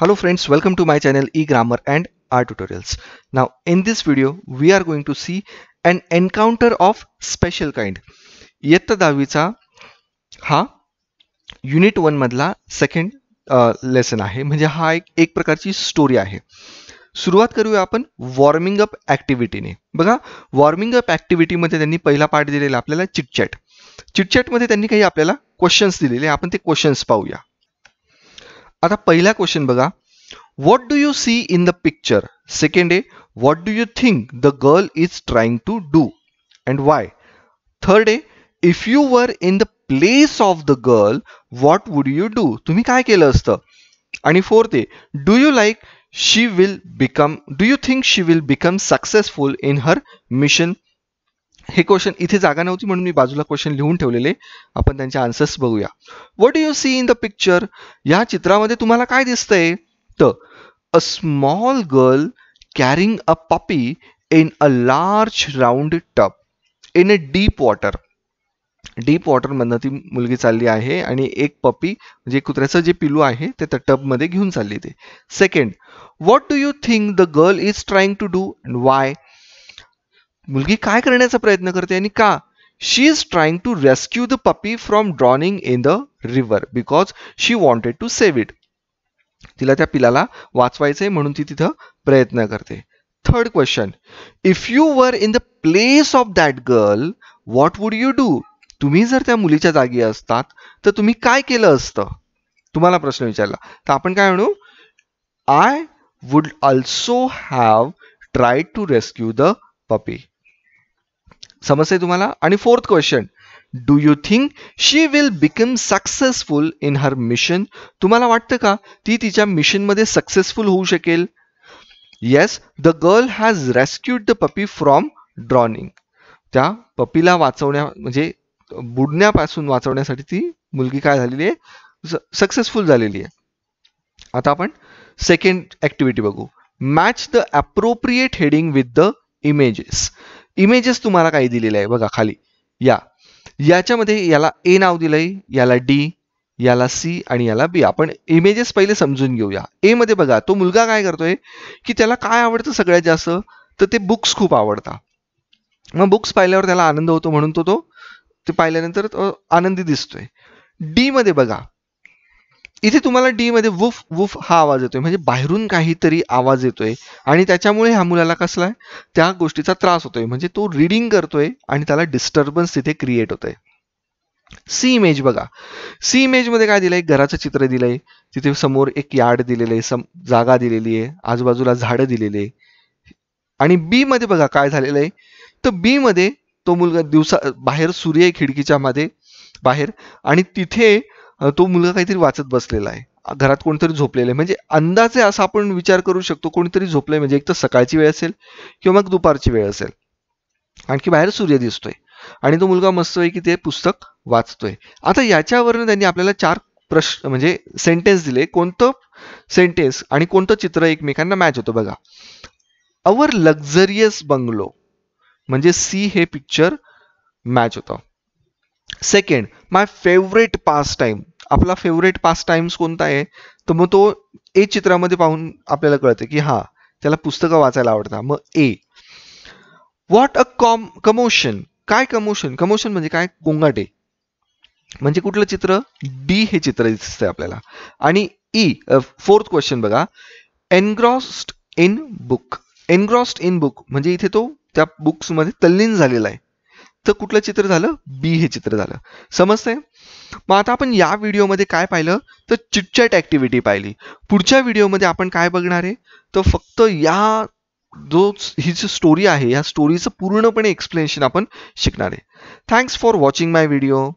Hello friends welcome to my channel E grammar and R tutorials. Now in this video we are going to see an encounter of special kind इयत्ता दहावीचा हा unit one मधला second lesson आहे म्हणजे हा एक एक प्रकारची स्टोरी आहे सुरुवात करूया आपण वॉर्मिंग अप ॲक्टिव्हिटीने बघा वॉर्मिंग अप ॲक्टिव्हिटीमध्ये त्यांनी पहिला पाठ दिलेला आपल्याला चिडचॅट मध्ये त्यांनी काही आपल्याला क्वेश्चन्स दिलेले आपण ते क्वेश्चन्स पाहूया आता पहिला क्वेश्चन बघा what do you see in the picture second a what do you think the girl is trying to do and why third a if you were in the place of the girl what would you do तुम्ही काय केलं असतं आणि fourth a do you like she will become do you think she will become successful in her mission हे question इथे जागा नव्हती म्हणून मी बाजूला क्वेश्चन लिहून ठेवलेले आपण त्यांचे आन्सर्स बघूया what you see in the picture या चित्रामध्ये तुम्हाला काय दिसतंय तर a small girl carrying a puppy in a large round tub in a deep water deep वॉटरमधनं ती मुलगी चालली आहे आणि एक पपी म्हणजे कुत्र्याचं जे पिलू आहे ते त्या टबमध्ये घेऊन चालली ते second what do you think the girl is trying to do and why मुलगी काय करण्याचा प्रयत्न करते आणि का she is trying to rescue the puppy from drowning in the river because she wanted to save it तिला त्या पिलाला वाचवायचंय म्हणून ती तिथं प्रयत्न करते third question if you were in the place of that girl what would you do तुम्ही जर त्या मुलीच्या जागी असतात तर तुम्ही काय केलं असतं तुम्हाला प्रश्न विचारला तर आपण काय म्हणू I would also have try to rescue the puppy समजते तुम्हाला आणि fourth question do you think she will become successful in her mission तुम्हाला वाटतं का ती तिच्या मिशनमध्ये सक्सेसफुल होऊ शकेल yes the girl has rescued the puppy from drowning त्या पपीला वाचवण्या म्हणजे बुडण्यापासून वाचवण्यासाठी ती मुलगी काय झालेली आहे सक्सेसफुल झालेली आहे आता आपण सेकंड ऍक्टिव्हिटी बघू match the appropriate heading with the images images तुम्हाला काही दिलेले आहे बघा खाली या याच्यामध्ये याला ए नाव दिलंय याला डी याला सी आणि याला बी आपण इमेजेस पहिले समजून घेऊया ए मध्ये बघा तो मुलगा काय करतोय की त्याला काय आवडतं सगळ्यात जास्त तर ते बुक्स खूप आवडतात मग बुक्स पाहिल्यावर त्याला आनंद होतो म्हणून तो तो ते पाहिल्यानंतर आनंदी दिसतोय डी मध्ये बघा इथे तुम्हाला डी मध्ये वुफ वुफ हा आवाज येतोय म्हणजे बाहेरून काहीतरी आवाज येतोय आणि त्याच्यामुळे ह्या मुलाला कसला आहे त्या गोष्टीचा त्रास होतोय म्हणजे तो रिडिंग करतोय आणि त्याला डिस्टर्बन्स तिथे क्रिएट होतोय सी इमेज बघा सी इमेज मध्ये काय दिलंय घराचं चित्र दिलंय तिथे समोर एक यार्ड दिलेलं आहे सम जागा दिलेली आहे आजूबाजूला झाडं दिलेली आहे आणि बी मध्ये बघा काय झालेलं आहे तर बी मध्ये तो मुलगा दिवसा बाहेर सूर्य खिडकीच्या मध्ये बाहेर आणि तिथे तो मुलगा काहीतरी वाचत बसलेला आहे घरात कोणतरी झोपलेलं आहे म्हणजे अंदाजे असा आपण विचार करू शकतो कोणीतरी झोपलंय म्हणजे एक तर सकाळची वेळ असेल किंवा मग दुपारची वेळ असेल आणखी बाहेर सूर्य दिसतोय आणि तो मुलगा मस्त आहे की ते पुस्तक वाचतोय आता याच्यावरनं त्यांनी आपल्याला चार प्रश्न म्हणजे सेंटेन्स दिले कोणतं सेंटेन्स आणि कोणतं चित्र एकमेकांना मॅच होतं बघा अवर लक्झरियस बंगलो म्हणजे सी हे पिक्चर मॅच होतं second my favourite pastime आपला फेवरेट पास टाइम्स कोणता आहे तर मग तो ए चित्रामध्ये पाहून आपल्याला कळतं की हा त्याला पुस्तकं वाचायला आवडतात मग A what a com commotion काय कमोशन कमोशन म्हणजे काय गोंगाटे म्हणजे कुठलं चित्र बी हे चित्र दिसतंय आपल्याला आणि ई फोर्थ क्वेश्चन बघा engrossed in book engrossed in book म्हणजे इथे तो त्या बुक्समध्ये तल्लीन झालेला आहे तर कुठलं चित्र झालं बी हे चित्र झालं समजतंय मग आता आपण या व्हिडिओमध्ये काय पाहिलं तर चिटचॅट ऍक्टिव्हिटी पाहिली पुढच्या व्हिडिओमध्ये आपण काय बघणार आहे तर फक्त या जो ही जी स्टोरी आहे या स्टोरीचं पूर्णपणे एक्सप्लेनेशन आपण शिकणार आहे thanks for watching my video